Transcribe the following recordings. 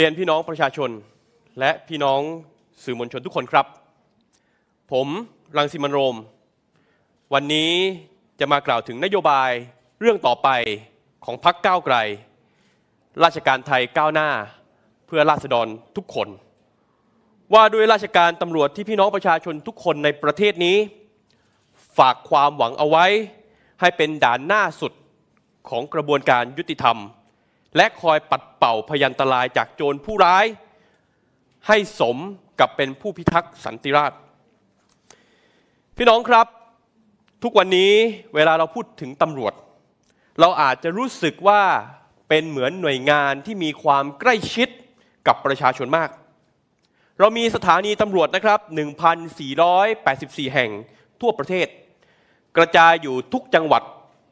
เรียนพี่น้องประชาชนและพี่น้องสื่อมวลชนทุกคนครับ ผมรังสิมันโรม วันนี้จะมากล่าวถึงนโยบายเรื่องต่อไปของพรรคก้าวไกล ราชการไทยก้าวหน้าเพื่อราษฎรทุกคน ว่าด้วยราชการตำรวจที่พี่น้องประชาชนทุกคนในประเทศนี้ ฝากความหวังเอาไว้ให้เป็นด่านหน้าสุดของกระบวนการยุติธรรมและคอยปัดเป่าพยันตรายจากโจรผู้ร้าย ให้สมกับเป็นผู้พิทักษ์สันติราษฎร์พี่น้องครับ ทุกวันนี้เวลาเราพูดถึงตำรวจ เราอาจจะรู้สึกว่าเป็นเหมือนหน่วยงานที่มีความใกล้ชิดกับประชาชนมาก เรามีสถานีตำรวจนะครับ 1,484 แห่งทั่วประเทศ กระจายอยู่ทุกจังหวัด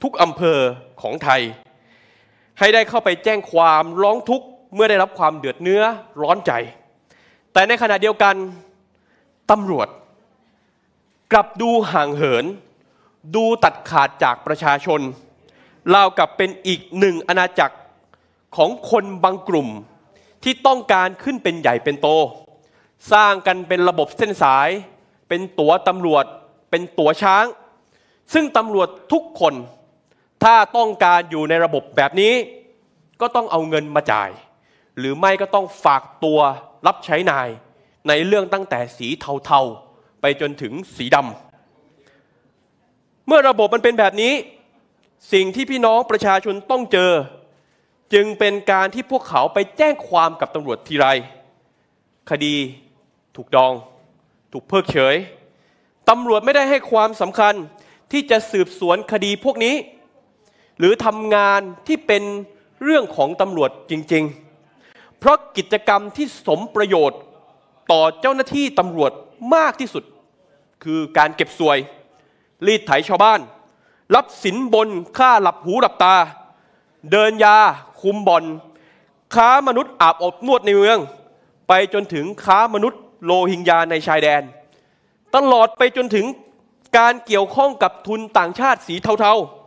ทุกอำเภอของไทยให้ได้เข้าไปแจ้งความร้องทุกข์เมื่อได้รับความเดือดเนื้อร้อนใจ แต่ในขณะเดียวกันตำรวจ กลับดูห่างเหิน ดูตัดขาดจากประชาชนเรากับเป็นอีกหนึ่งอาณาจักรของคนบางกลุ่ม ที่ต้องการขึ้นเป็นใหญ่เป็นโต สร้างกันเป็นระบบเส้นสาย เป็นตัวตำรวจเป็นตัวช้าง ซึ่งตำรวจทุกคนถ้าต้องการอยู่ในระบบแบบนี้ ก็ต้องเอาเงินมาจ่าย หรือไม่ก็ต้องฝากตัวรับใช้นายในเรื่องตั้งแต่สีเทาๆไปจนถึงสีดำเมื่อระบบมันเป็นแบบนี้ สิ่งที่พี่น้องประชาชนต้องเจอ จึงเป็นการที่พวกเขาไปแจ้งความกับตำรวจทีไร คดี ถูกดอง ถูกเพิกเฉยตำรวจไม่ได้ให้ความสำคัญที่จะสืบสวนคดีพวกนี้หรือทำงานที่เป็นเรื่องของตำรวจจริงๆ เพราะกิจกรรมที่สมประโยชน์ต่อเจ้าหน้าที่ตำรวจมากที่สุด คือการเก็บสวยรีดไถชาวบ้าน รับสินบนค่าหลับหูหลับตา เดินยาคุมบอนค้ามนุษย์อาบอบนวดในเมือง ไปจนถึงค้ามนุษย์โลหิงยาในชายแดนตลอดไปจนถึงการเกี่ยวข้องกับทุนต่างชาติสีเทาๆ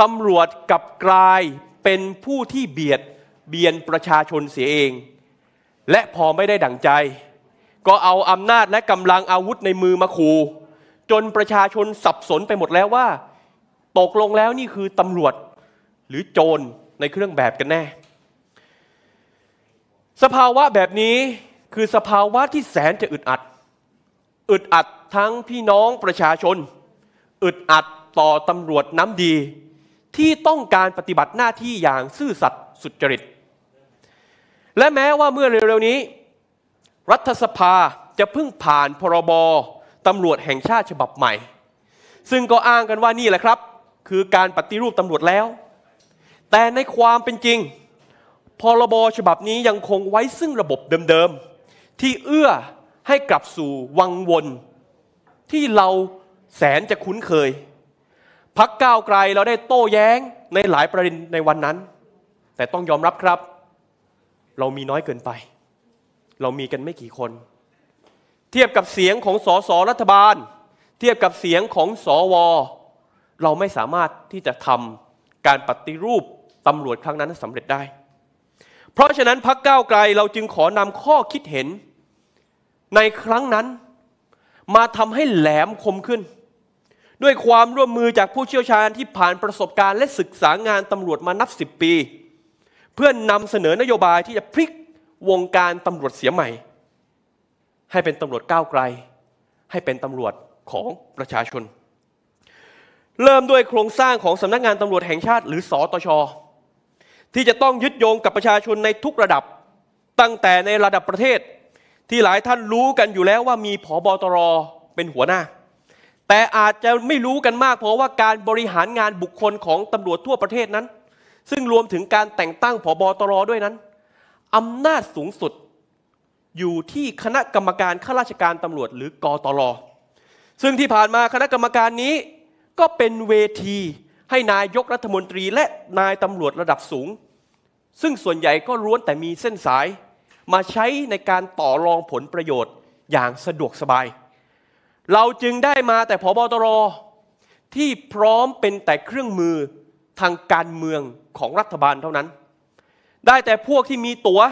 ตำรวจกับกลายเป็นผู้ที่เบียดเบียนประชาชนเสียเอง และพอไม่ได้ดั่งใจ ก็เอาอำนาจและกำลังอาวุธในมือมาขู่จนประชาชนสับสนไปหมดแล้วว่าตกลงแล้วนี่คือตำรวจหรือโจรในเครื่องแบบกันแน่ สภาวะแบบนี้คือสภาวะที่แสนจะอึดอัด อึดอัดทั้งพี่น้องประชาชน อึดอัดต่อตำรวจน้ำดีที่ต้องการปฏิบัติหน้าที่อย่างซื่อสัตย์สุจริต และแม้ว่าเมื่อเร็วๆนี้ รัฐสภาจะเพิ่งผ่านพรบตำรวจแห่งชาติฉบับใหม่ ซึ่งก็อ้างกันว่านี่แหละครับ คือการปฏิรูปตำรวจแล้ว แต่ในความเป็นจริง พรบฉบับนี้ยังคงไว้ซึ่งระบบเดิม ๆ ที่เอื้อให้กลับสู่วังวนที่เราแสนจะคุ้นเคยพักก้าวไกลเราได้โต้แย้งในหลายประเด็นในวันนั้น แต่ต้องยอมรับครับ เรามีน้อยเกินไป เรามีกันไม่กี่คน เทียบกับเสียงของสสรัฐบาล เทียบกับเสียงของสวเราไม่สามารถที่จะทำการปฏิรูปตำรวจครั้งนั้นสำเร็จได้ เพราะฉะนั้นพักก้าวไกลเราจึงขอนำข้อคิดเห็น ในครั้งนั้นมาทำให้แหลมคมขึ้นด้วยความร่วมมือจากผู้เชี่ยวชาญที่ผ่านประสบการณ์และศึกษางานตำรวจมานับสิบปี เพื่อนนำเสนอนโยบายที่จะพลิกวงการตำรวจเสียใหม่ ให้เป็นตำรวจก้าวไกล ให้เป็นตำรวจของประชาชน เริ่มด้วยโครงสร้างของสำนักงานตำรวจแห่งชาติหรือสอตชที่จะต้องยึดโยงกับประชาชนในทุกระดับ ตั้งแต่ในระดับประเทศ ที่หลายท่านรู้กันอยู่แล้วว่ามีผอบอตรเป็นหัวหน้าแต่อาจจะไม่รู้กันมากเพราะว่าการบริหารงานบุคคลของตำรวจทั่วประเทศนั้น ซึ่งรวมถึงการแต่งตั้งผบตรด้วยนั้นอำนาจสูงสุด อยู่ที่คณะกรรมการข้าราชการตำรวจหรือกอตรซึ่งที่ผ่านมาคณะกรรมการนี้ ก็เป็นเวที ให้นายกรัฐมนตรีและนายตำรวจระดับสูง ซึ่งส่วนใหญ่ก็ล้วนแต่มีเส้นสาย มาใช้ในการต่อรองผลประโยชน์อย่างสะดวกสบายเราจึงได้มาแต่พบตร ที่พร้อมเป็นแต่เครื่องมือทางการเมืองของรัฐบาลเท่านั้น ได้แต่พวกที่มีตัว๋ว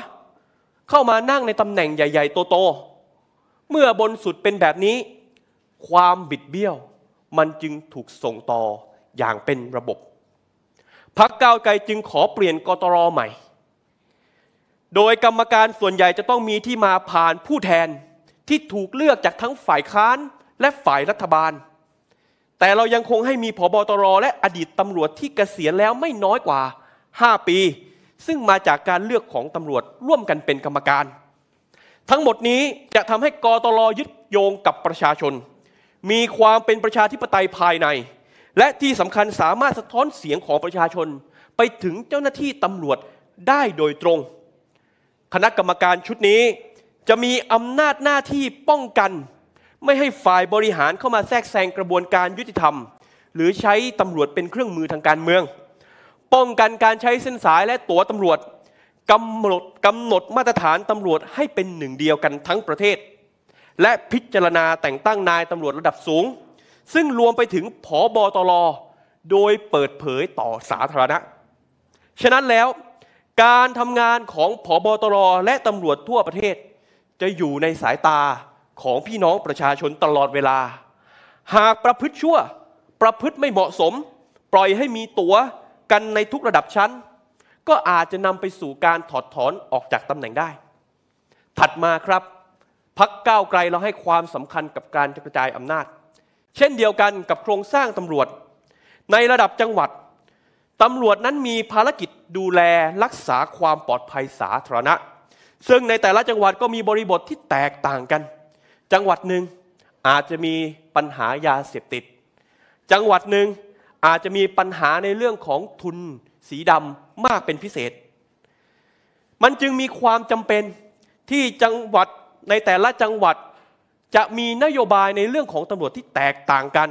เข้ามานั่งในตำแหน่งใหญ่ ๆ โตๆเมื่อบนสุดเป็นแบบนี้ ความ บิดเบี้ยวมันจึงถูกส่งต่ออย่างเป็นระบบพักก้าวไกลจึงขอเปลี่ยนกตรใหม่ โดยกรรมการส่วนใหญ่จะต้องมีที่มาผ่านผู้แทนที่ถูกเลือกจากทั้งฝ่ายค้านและฝ่ายรัฐบาล แต่เรายังคงให้มีผบตรและอดีตตำรวจที่เกษียณแล้วไม่น้อยกว่า 5 ปี ซึ่งมาจากการเลือกของตำรวจร่วมกันเป็นกรรมการ ทั้งหมดนี้จะทำให้กตรยึดโยงกับประชาชน มีความเป็นประชาธิปไตยภายใน และที่สำคัญสามารถสะท้อนเสียงของประชาชน ไปถึงเจ้าหน้าที่ตำรวจได้โดยตรง คณะกรรมการชุดนี้จะมีอำนาจหน้าที่ป้องกันไม่ให้ฝ่ายบริหารเข้ามาแทรกแซงกระบวนการยุติธรรม หรือใช้ตำรวจเป็นเครื่องมือทางการเมือง ป้องกันการใช้เส้นสายและตั๋วตำรวจ กำหนดกำหนดมาตรฐานตำรวจให้เป็นหนึ่งเดียวกันทั้งประเทศ และพิจารณาแต่งตั้งนายตำรวจระดับสูง ซึ่งรวมไปถึงผอบอตรโดยเปิดเผยต่อสาธารณะ ฉะนั้นแล้ว การทำงานของผอบอตรและตำรวจทั่วประเทศ จะอยู่ในสายตาของพี่น้องประชาชนตลอดเวลา หากประพฤติชั่ว ประพฤติไม่เหมาะสม ปล่อยให้มีตัวกันในทุกระดับชั้น ก็อาจจะนำไปสู่การถอดถอนออกจากตำแหน่งได้ ถัดมาครับ พักก้าวไกลเราให้ความสำคัญกับการกระจายอำนาจ เช่นเดียวกันกับโครงสร้างตำรวจ ในระดับจังหวัดตำรวจนั้นมีภารกิจดูแลรักษาความปลอดภัยสาธารณะ ซึ่งในแต่ละจังหวัดก็มีบริบทที่แตกต่างกันจังหวัดหนึ่งอาจจะมีปัญหายาเสพติด จังหวัดหนึ่งอาจจะมีปัญหาในเรื่องของทุน สีดำมากเป็นพิเศษ มันจึงมีความจำเป็นที่จังหวัดในแต่ละจังหวัด จะมีนโยบายในเรื่องของตำรวจที่แตกต่างกัน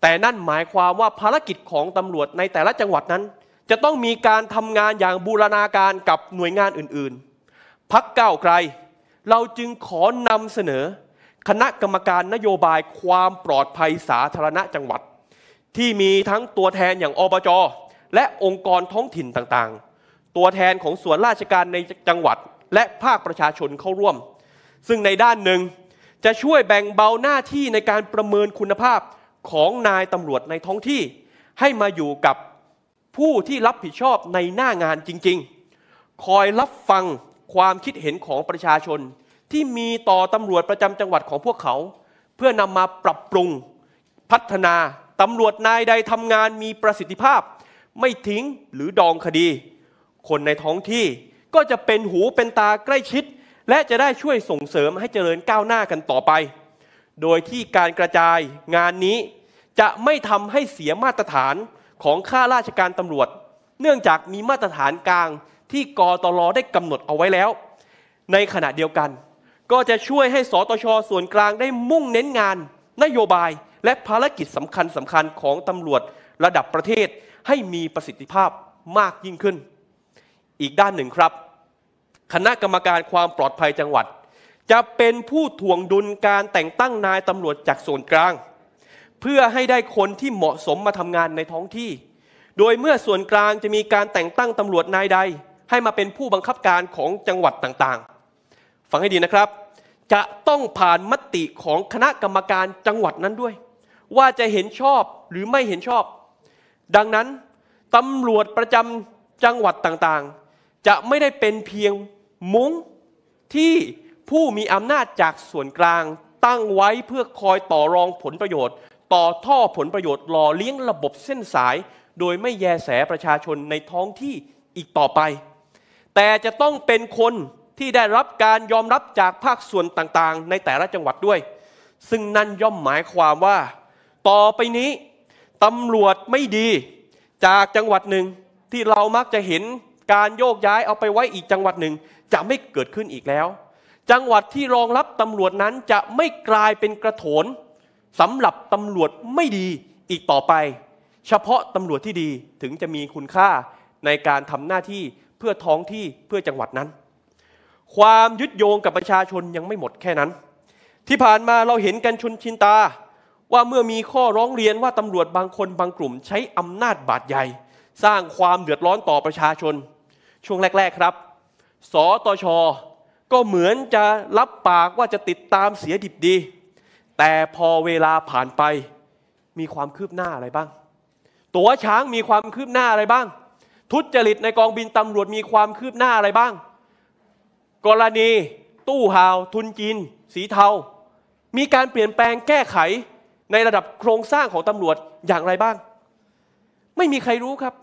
แต่นั่นหมายความว่าภารกิจของตำรวจในแต่ละจังหวัดนั้น จะต้องมีการทำงานอย่างบูรณาการกับหน่วยงานอื่น ๆพักเก้าไกลเราจึงขอนำเสนอคณะกรรมการนโยบายความปลอดภัยสาธารณะจังหวัด ที่มีทั้งตัวแทนอย่างอบจและองค์กรท้องถิ่นต่างๆ ตัวแทนของส่วนราชการในจังหวัดและภาคประชาชนเข้าร่วม ซึ่งในด้านหนึ่งจะช่วยแบ่งเบาหน้าที่ในการประเมินคุณภาพของนายตำรวจในท้องที่ ให้มาอยู่กับผู้ที่รับผิดชอบในหน้างานจริง ๆ คอยรับฟังความคิดเห็นของประชาชน ที่มีต่อ ตำรวจประจำจังหวัดของพวกเขา เพื่อนำมาปรับปรุง พัฒนาตำรวจนายใดทำงานมีประสิทธิภาพ ไม่ทิ้งหรือดองคดี คนในท้องที่ก็จะเป็นหูเป็นตาใกล้ชิด และจะได้ช่วยส่งเสริมให้เจริญก้าวหน้ากันต่อไป โดยที่การกระจายงานนี้จะไม่ทำให้เสียมาตรฐานของข้าราชการตำรวจ เนื่องจากมีมาตรฐานกลางที่กตลได้กำหนดเอาไว้แล้ว ในขณะเดียวกัน ก็จะช่วยให้สตชส่วนกลางได้มุ่งเน้นงาน นโยบายและภารกิจสำคัญสาคัญของตำรวจระดับประเทศให้มีประสิทธิภาพมากยิ่งขึ้น อีกด้านหนึ่งครับ คณะกรรมการความปลอดภัยจังหวัด จะเป็นผู้ถ่วงดุลการแต่งตั้งนายตำรวจจากส่วนกลาง เพื่อให้ได้คนที่เหมาะสมมาทำงานในท้องที่ โดยเมื่อส่วนกลางจะมีการแต่งตั้งตำรวจนายใดให้มาเป็นผู้บังคับการของจังหวัดต่างๆ ฟังให้ดีนะครับ จะต้องผ่านมติของคณะกรรมการจังหวัดนั้นด้วย ว่าจะเห็นชอบหรือไม่เห็นชอบ ดังนั้น ตำรวจประจำจังหวัดต่างๆ จะไม่ได้เป็นเพียงมุ้ง ที่ผู้มีอำนาจจากส่วนกลางตั้งไว้เพื่อคอยต่อรองผลประโยชน์ ต่อท่อผลประโยชน์หล่อเลี้ยงระบบเส้นสาย โดยไม่แยแสประชาชนในท้องที่อีกต่อไปแต่จะต้องเป็นคนที่ได้รับการยอมรับจากภาคส่วนต่างๆ ในแต่ละจังหวัดด้วย ซึ่งนั่นย่อมหมายความว่า ต่อไปนี้ตำรวจไม่ดี จากจังหวัดหนึ่งที่เรามักจะเห็นการโยกย้ายเอาไปไว้อีกจังหวัดหนึ่งจะไม่เกิดขึ้นอีกแล้ว จังหวัดที่รองรับตำรวจนั้นจะไม่กลายเป็นกระโถนสำหรับตำรวจไม่ดีอีกต่อไป เฉพาะตำรวจที่ดีถึงจะมีคุณค่าในการทำหน้าที่เพื่อท้องที่เพื่อจังหวัดนั้น ความยึดโยงกับประชาชนยังไม่หมดแค่นั้น ที่ผ่านมาเราเห็นกันชนชินตา ว่าเมื่อมีข้อร้องเรียนว่าตำรวจบางคนบางกลุ่มใช้อำนาจบาดใหญ่ สร้างความเดือดร้อนต่อประชาชน ช่วงแรก ๆครับสตช ก็เหมือนจะรับปากว่าจะติดตามเสียดิบดี แต่พอเวลาผ่านไปมีความคืบหน้าอะไรบ้างตัวช้างมีความคืบหน้าอะไรบ้างทุจริตในกองบินตำรวจมีความคืบหน้าอะไรบ้าง กรณี ตู้หาว ทุนจีน สีเทา มีการเปลี่ยนแปลงแก้ไขในระดับโครงสร้างของตำรวจอย่างไรบ้าง ไม่มีใครรู้ครับ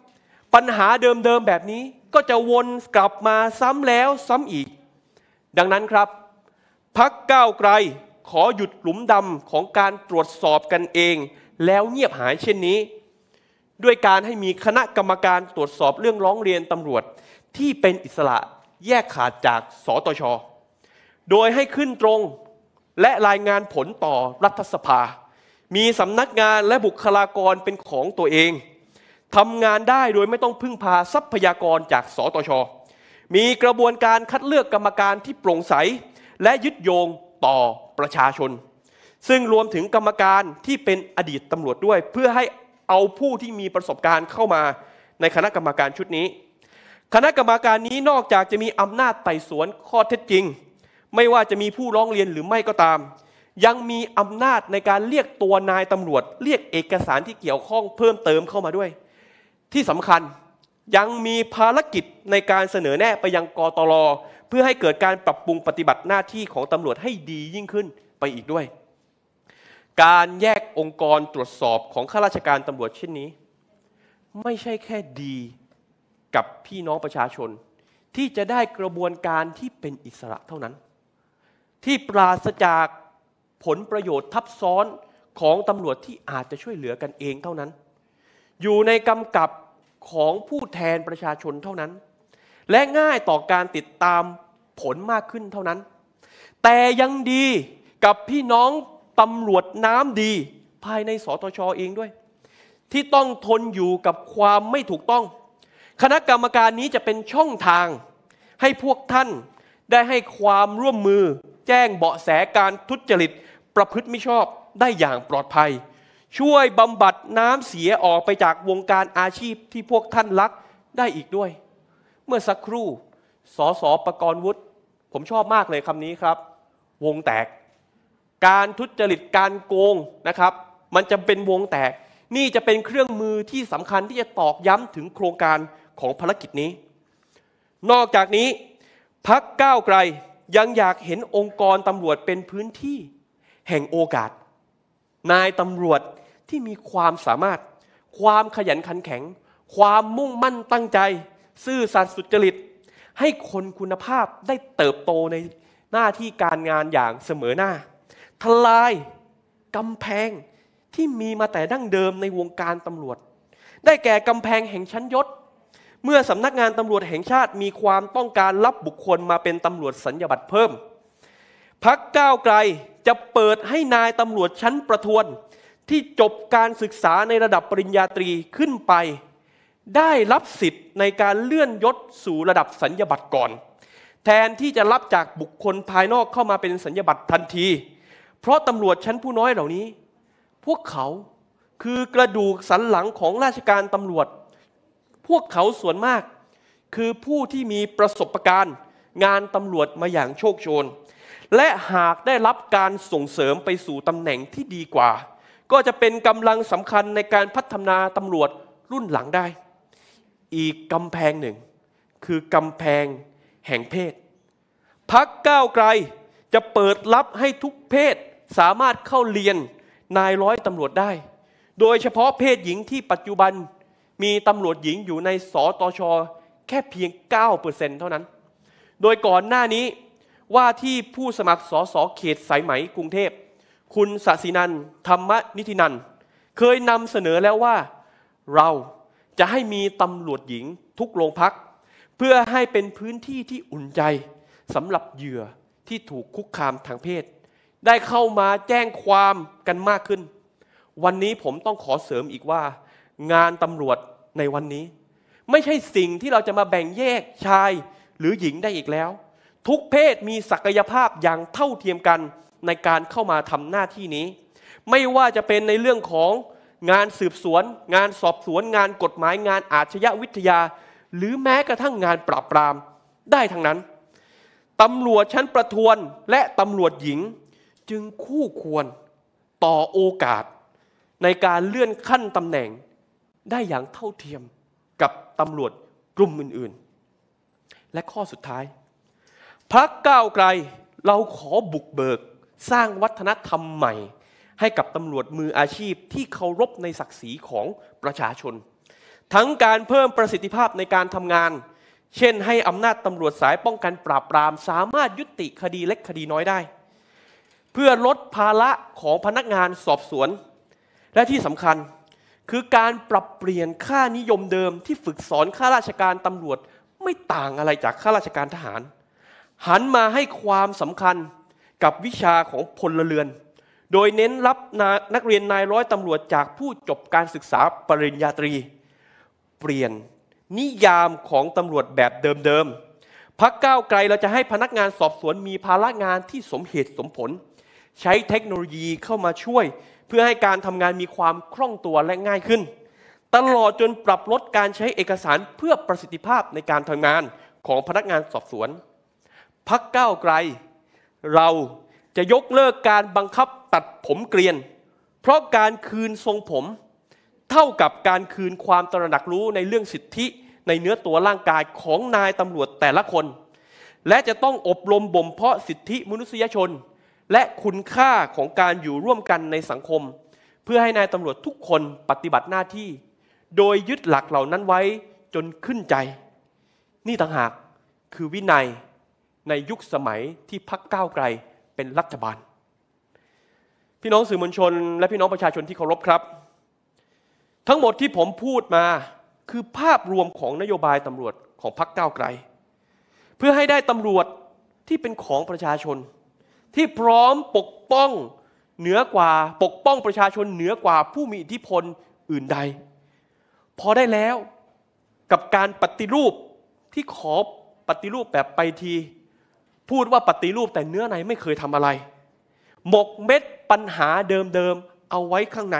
ปัญหาเดิมๆแบบนี้ก็จะวนกลับมาซ้ำแล้วซ้ำอีก ดังนั้นครับ พักก้าวไกลขอหยุดหลุมดำของการตรวจสอบกันเอง แล้วเงียบหายเช่นนี้ด้วยการให้มีคณะกรรมการตรวจสอบเรื่องร้องเรียนตำรวจที่เป็นอิสระแยกขาดจากสตช โดยให้ขึ้นตรงและรายงานผลต่อรัฐสภา มีสำนักงานและบุคลากรเป็นของตัวเอง ทำงานได้โดยไม่ต้องพึ่งพาทรัพยากรจากสตช มีกระบวนการคัดเลือกกรรมการที่โปร่งใส และยึดโยงต่อประชาชน ซึ่งรวมถึงกรรมการที่เป็นอดีตตำรวจด้วยเพื่อให้เอาผู้ที่มีประสบการณ์เข้ามาในคณะกรรมการชุดนี้ คณะกรรมการนี้นอกจากจะมีอำนาจไต่สวนข้อเท็จจริง ไม่ว่าจะมีผู้ร้องเรียนหรือไม่ก็ตาม ยังมีอำนาจในการเรียกตัวนายตำรวจ เรียกเอกสารที่เกี่ยวข้องเพิ่มเติมเข้ามาด้วย ที่สำคัญยังมีภารกิจในการเสนอแนะไปยังกตลเพื่อให้เกิดการปรับปรุงปฏิบัติหน้าที่ของตำรวจให้ดียิ่งขึ้นไปอีกด้วยการแยกองค์กรตรวจสอบของข้าราชการตำรวจเช่นนี้ ไม่ใช่แค่ดีกับพี่น้องประชาชน ที่จะได้กระบวนการที่เป็นอิสระเท่านั้น ที่ปราศจากผลประโยชน์ทับซ้อนของตำรวจที่อาจจะช่วยเหลือกันเองเท่านั้น อยู่ในกำกับของผู้แทนประชาชนเท่านั้น และง่ายต่อการติดตามผลมากขึ้นเท่านั้น แต่ยังดีกับพี่น้องตำรวจน้ำดีภายในสตชอเองด้วย ที่ต้องทนอยู่กับความไม่ถูกต้อง คณะกรรมการนี้จะเป็นช่องทาง ให้พวกท่านได้ให้ความร่วมมือ แจ้งเบาะแสการทุจริต ประพฤติมิชอบได้อย่างปลอดภัย ช่วยบำบัดน้ำเสียออกไปจากวงการอาชีพที่พวกท่านรัก ได้อีกด้วย เมื่อสักครู่สสประกรณ์วุฒิผมชอบมากเลยคำนี้ครับ วงแตกการทุจริต การโกงนะครับ มันจะเป็นวงแตก นี่จะเป็นเครื่องมือที่สำคัญที่จะตอกย้ำถึงโครงการของภารกิจนี้ นอกจากนี้ พักก้าวไกลยังอยากเห็นองค์กรตำรวจเป็นพื้นที่แห่งโอกาส นายตำรวจที่มีความสามารถความขยันขันแข็ง ความมุ่งมั่นตั้งใจ ซื่อสัตย์สุจริต ให้คนคุณภาพได้เติบโตในหน้าที่การงานอย่างเสมอหน้าทลายกำแพงที่มีมาแต่ดั้งเดิมในวงการตำรวจ ได้แก่กำแพงแห่งชั้นยศ เมื่อสำนักงานตำรวจแห่งชาติมีความต้องการรับบุคคลมาเป็นตำรวจสัญญบัตรเพิ่ม พักก้าวไกลจะเปิดให้นายตำรวจชั้นประทวน ที่จบการศึกษาในระดับปริญญาตรีขึ้นไป ได้รับสิทธิ์ในการเลื่อนยศสู่ระดับสัญญบัตรก่อน แทนที่จะรับจากบุคคลภายนอกเข้ามาเป็นสัญญบัตรทันทีเพราะตำรวจชั้นผู้น้อยเหล่านี้ พวกเขาคือกระดูกสันหลังของราชการตำรวจ พวกเขาส่วนมาก คือผู้ที่มีประสบการณ์งานตำรวจมาอย่างโชคโชน และหากได้รับการส่งเสริมไปสู่ตำแหน่งที่ดีกว่า ก็จะเป็นกำลังสำคัญในการพัฒนาตำรวจรุ่นหลังได้ อีกกำแพงหนึ่ง คือกำแพงแห่งเพศ พักก้าวไกลจะเปิดรับให้ทุกเพศสามารถเข้าเรียนนายร้อยตำรวจได้ โดยเฉพาะเพศหญิงที่ปัจจุบันมีตำรวจหญิงอยู่ในสตช แค่เพียง 9%เท่านั้น โดยก่อนหน้านี้ว่าที่ผู้สมัครสสเขตสายไหมกรุงเทพ คุณศศินันธรรมนิธินันเคยนำเสนอแล้วว่า เราจะให้มีตำรวจหญิงทุกโรงพัก เพื่อให้เป็นพื้นที่ที่อุ่นใจสำหรับเหยื่อที่ถูกคุกคามทางเพศได้เข้ามาแจ้งความกันมากขึ้น วันนี้ผมต้องขอเสริมอีกว่า งานตำรวจในวันนี้ ไม่ใช่สิ่งที่เราจะมาแบ่งแยกชายหรือหญิงได้อีกแล้ว ทุกเพศมีศักยภาพอย่างเท่าเทียมกันในการเข้ามาทำหน้าที่นี้ ไม่ว่าจะเป็นในเรื่องของงานสืบสวน งานสอบสวน งาน กฎหมายงานอาชญาวิทยา หรือแม้กระทั่งงานปราบปรามได้ทั้งนั้นตำรวจชั้นประทวนและตำรวจหญิงจึงคู่ควรต่อโอกาสในการเลื่อนขั้นตำแหน่งได้อย่างเท่าเทียมกับตำรวจกลุ่มอื่นๆ และข้อสุดท้ายพักก้าวไกลเราขอบุกเบิกสร้างวัฒนธรรมใหม่ ให้กับตำรวจมืออาชีพที่เคารพในศักดิ์ศรีของประชาชน ทั้งการเพิ่มประสิทธิภาพในการทำงาน เช่นให้อำนาจตำรวจสายป้องกันปราบปรามสามารถยุติคดีเล็กคดีน้อยได้เพื่อลดภาระของพนักงานสอบสวน และที่สำคัญ คือการปรับเปลี่ยนค่านิยมเดิมที่ฝึกสอนข้าราชการตำรวจไม่ต่างอะไรจากข้าราชการทหาร หันมาให้ความสำคัญกับวิชาของพลเรือน โดยเน้นรับนักเรียนนายร้อยตำรวจจากผู้จบการศึกษาปริญญาตรี เปลี่ยนนิยามของตำรวจแบบเดิมๆ พักก้าวไกลเราจะให้พนักงานสอบสวนมีภาระงานที่สมเหตุสมผลใช้เทคโนโลยีเข้ามาช่วย เพื่อให้การทำงานมีความคล่องตัวและง่ายขึ้นตลอดจนปรับลดการใช้เอกสารเพื่อประสิทธิภาพในการทำงานของพนักงานสอบสวนพักก้าวไกล เราจะยกเลิกการบังคับตัดผมเกลียน เพราะการคืนทรงผม เท่ากับการคืนความตระหนักรู้ในเรื่องสิทธิในเนื้อตัวร่างกายของนายตำรวจแต่ละคน และจะต้องอบรมบ่มเพาะสิทธิมนุษยชนและคุณค่าของการอยู่ร่วมกันในสังคม เพื่อให้นายตำรวจทุกคนปฏิบัติหน้าที่ โดยยึดหลักเหล่านั้นไว้จนขึ้นใจ นี่ต่างหากคือวินัยในยุคสมัยที่พักก้าวไกลเป็นรัฐบาล พี่น้องสื่อมวลชนและพี่น้องประชาชนที่เคารพครับ ทั้งหมดที่ผมพูดมาคือภาพรวมของนโยบายตำรวจของพักก้าวไกล เพื่อให้ได้ตำรวจที่เป็นของประชาชนที่พร้อมปกป้องเหนือกว่า ปกป้องประชาชนเหนือกว่าผู้มีอิทธิพลอื่นใดพอได้แล้วกับการปฏิรูปที่ขอปฏิรูปแบบไปที พูดว่าปฏิรูปแต่เนื้อในไม่เคยทำอะไร หมกเม็ดปัญหาเดิมๆเอาไว้ข้างใน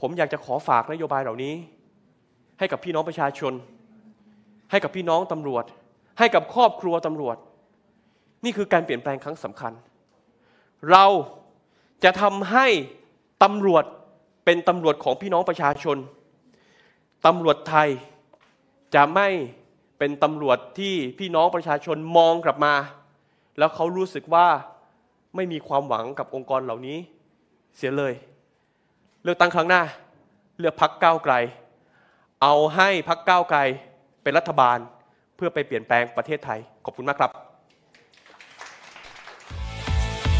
ผมอยากจะขอฝากนโยบายเหล่านี้ ให้กับพี่น้องประชาชน ให้กับพี่น้องตำรวจ ให้กับครอบครัวตำรวจนี่คือการเปลี่ยนแปลงครั้งสำคัญ เราจะทำให้ตำรวจเป็นตำรวจของพี่น้องประชาชนตำรวจไทยจะไม่เป็นตำรวจที่พี่น้องประชาชนมองกลับมา แล้วเขารู้สึกว่าไม่มีความหวังกับองค์กรเหล่านี้ เสียเลย เลือกตั้งครั้งหน้า เลือกพักก้าวไกล เอาให้พักก้าวไกลเป็นรัฐบาล เพื่อไปเปลี่ยนแปลงประเทศไทยขอบคุณมากครับ